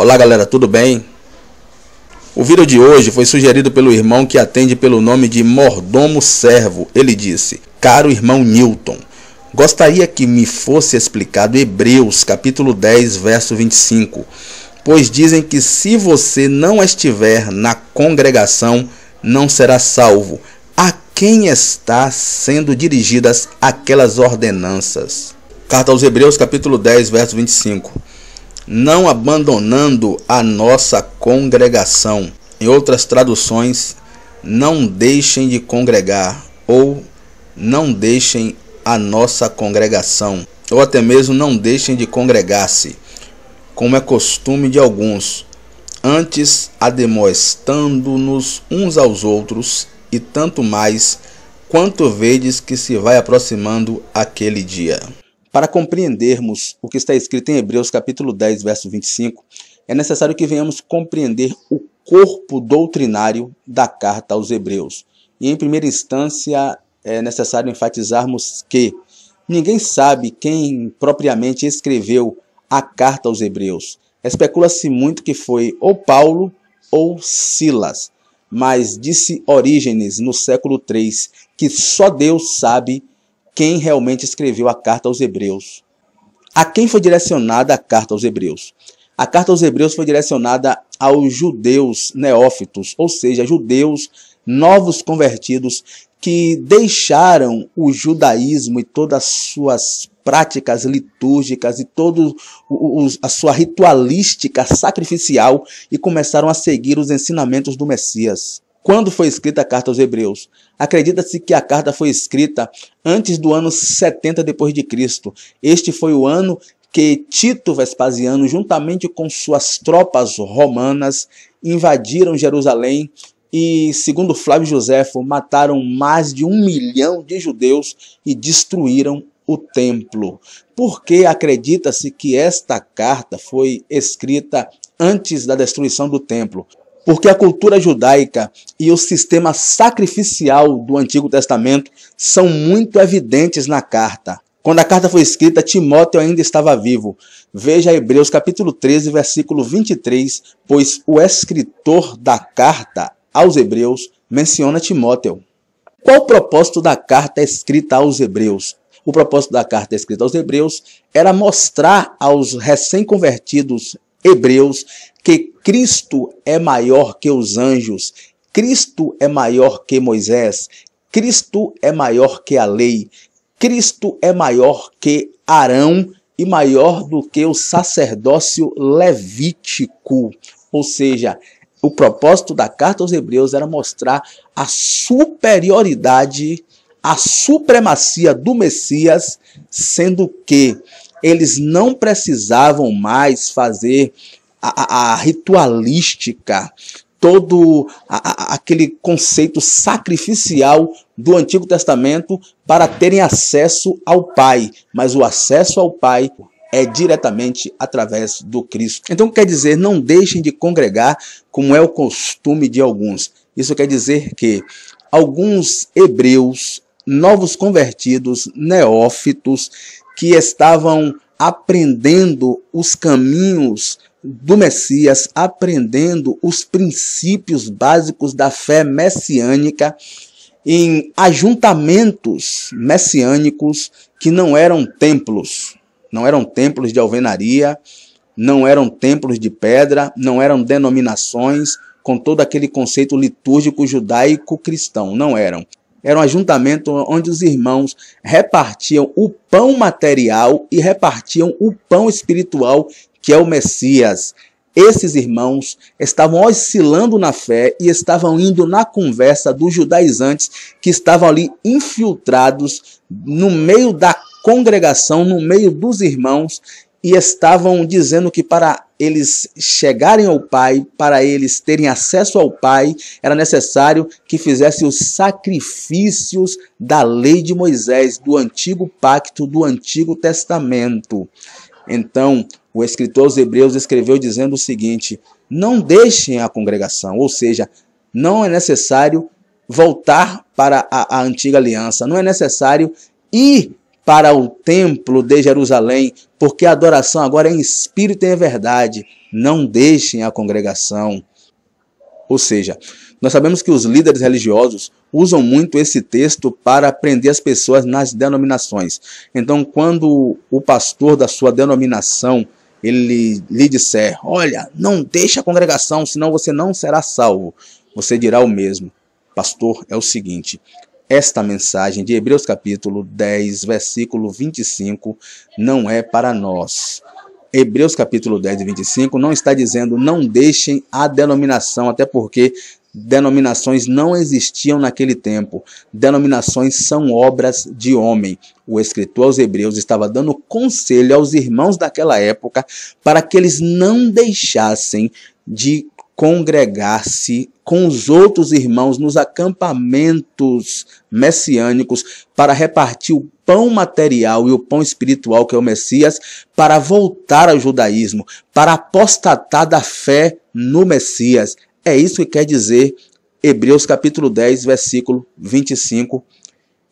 Olá galera, tudo bem? O vídeo de hoje foi sugerido pelo irmão que atende pelo nome de Mordomo Servo. Ele disse: Caro irmão Newton, gostaria que me fosse explicado Hebreus capítulo 10, verso 25, pois dizem que se você não estiver na congregação, não será salvo. A quem está sendo dirigidas aquelas ordenanças? Carta aos Hebreus capítulo 10, verso 25 não abandonando a nossa congregação. Em outras traduções, não deixem de congregar ou não deixem a nossa congregação, ou até mesmo não deixem de congregar-se, como é costume de alguns, antes ademoestando-nos uns aos outros, e tanto mais quanto vedes que se vai aproximando aquele dia. Para compreendermos o que está escrito em Hebreus capítulo 10, verso 25, é necessário que venhamos compreender o corpo doutrinário da carta aos Hebreus. E em primeira instância, é necessário enfatizarmos que ninguém sabe quem propriamente escreveu a carta aos Hebreus. Especula-se muito que foi ou Paulo ou Silas, mas disse Orígenes no século 3 que só Deus sabe quem realmente escreveu a carta aos Hebreus. A quem foi direcionada a carta aos Hebreus? A carta aos Hebreus foi direcionada aos judeus neófitos, ou seja, judeus novos convertidos que deixaram o judaísmo e todas as suas práticas litúrgicas e toda a sua ritualística sacrificial e começaram a seguir os ensinamentos do Messias. Quando foi escrita a carta aos Hebreus? Acredita-se que a carta foi escrita antes do ano 70 depois de Cristo. Este foi o ano que Tito Vespasiano, juntamente com suas tropas romanas, invadiram Jerusalém e, segundo Flávio Joséfo, mataram mais de um milhão de judeus e destruíram o templo. Porque acredita-se que esta carta foi escrita antes da destruição do templo porque a cultura judaica e o sistema sacrificial do Antigo Testamento são muito evidentes na carta. Quando a carta foi escrita, Timóteo ainda estava vivo. Veja Hebreus capítulo 13, versículo 23, pois o escritor da carta aos Hebreus menciona Timóteo. Qual o propósito da carta escrita aos Hebreus? O propósito da carta escrita aos Hebreus era mostrar aos recém-convertidos hebreus que Cristo é maior que os anjos, Cristo é maior que Moisés, Cristo é maior que a lei, Cristo é maior que Arão e maior do que o sacerdócio levítico. Ou seja, o propósito da carta aos Hebreus era mostrar a superioridade, a supremacia do Messias, sendo que eles não precisavam mais fazer a, a ritualística, todo a, a, aquele conceito sacrificial do Antigo Testamento para terem acesso ao Pai. Mas o acesso ao Pai é diretamente através do Cristo. Então quer dizer, não deixem de congregar como é o costume de alguns. Isso quer dizer que alguns hebreus, novos convertidos, neófitos, que estavam aprendendo os caminhos do Messias, aprendendo os princípios básicos da fé messiânica em ajuntamentos messiânicos que não eram templos, não eram templos de alvenaria, não eram templos de pedra, não eram denominações com todo aquele conceito litúrgico judaico-cristão, não eram. Era um ajuntamento onde os irmãos repartiam o pão material e repartiam o pão espiritual que é o Messias. Esses irmãos estavam oscilando na fé e estavam indo na conversa dos judaizantes que estavam ali infiltrados no meio da congregação, no meio dos irmãos e estavam dizendo que para eles chegarem ao Pai, para eles terem acesso ao Pai, era necessário que fizessem os sacrifícios da lei de Moisés, do antigo pacto, do antigo testamento. Então, o escritor aos Hebreus escreveu dizendo o seguinte: Não deixem a congregação, ou seja, não é necessário voltar para a, a antiga aliança, não é necessário ir para o templo de Jerusalém, porque a adoração agora é em espírito e em verdade. Não deixem a congregação. Ou seja, nós sabemos que os líderes religiosos usam muito esse texto para prender as pessoas nas denominações. Então, quando o pastor da sua denominação ele lhe disser: Olha, não deixe a congregação, senão você não será salvo, você dirá o mesmo. Pastor, é o seguinte: esta mensagem de Hebreus capítulo 10, versículo 25, não é para nós. Hebreus capítulo 10, 25 não está dizendo não deixem a denominação, até porque Denominações não existiam naquele tempo. Denominações são obras de homem. O escritor aos Hebreus estava dando conselho aos irmãos daquela época para que eles não deixassem de congregar-se com os outros irmãos nos acampamentos messiânicos para repartir o pão material e o pão espiritual que é o Messias, para voltar ao judaísmo, para apostatar da fé no Messias é isso que quer dizer Hebreus capítulo 10, versículo 25.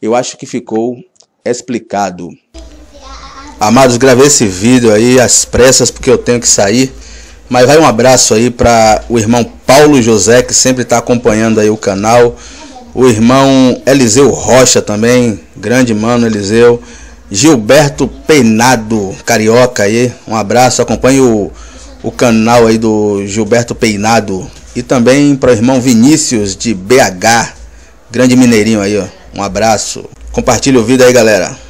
Eu acho que ficou explicado. Amados, gravei esse vídeo aí às pressas porque eu tenho que sair. Mas vai um abraço aí para o irmão Paulo José, que sempre está acompanhando aí o canal. O irmão Eliseu Rocha também, grande mano Eliseu. Gilberto Peinado, carioca aí. Um abraço, acompanhe o, o canal aí do Gilberto Peinado. E também para o irmão Vinícius de BH, grande mineirinho aí, ó. Um abraço. Compartilha o vídeo aí, galera.